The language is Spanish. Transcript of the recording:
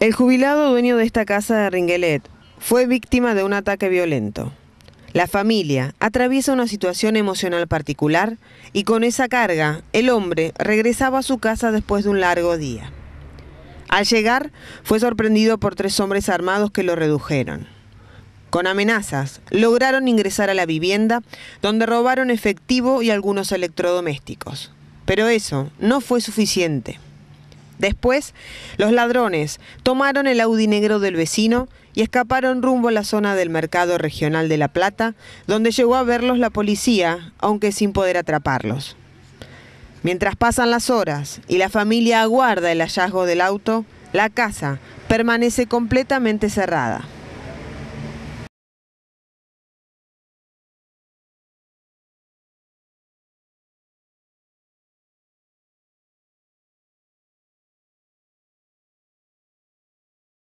El jubilado dueño de esta casa de Ringuelet fue víctima de un ataque violento. La familia atraviesa una situación emocional particular y con esa carga el hombre regresaba a su casa después de un largo día. Al llegar fue sorprendido por tres hombres armados que lo redujeron. Con amenazas lograron ingresar a la vivienda donde robaron efectivo y algunos electrodomésticos. Pero eso no fue suficiente. Después, los ladrones tomaron el Audi negro del vecino y escaparon rumbo a la zona del mercado regional de La Plata, donde llegó a verlos la policía, aunque sin poder atraparlos. Mientras pasan las horas y la familia aguarda el hallazgo del auto, la casa permanece completamente cerrada.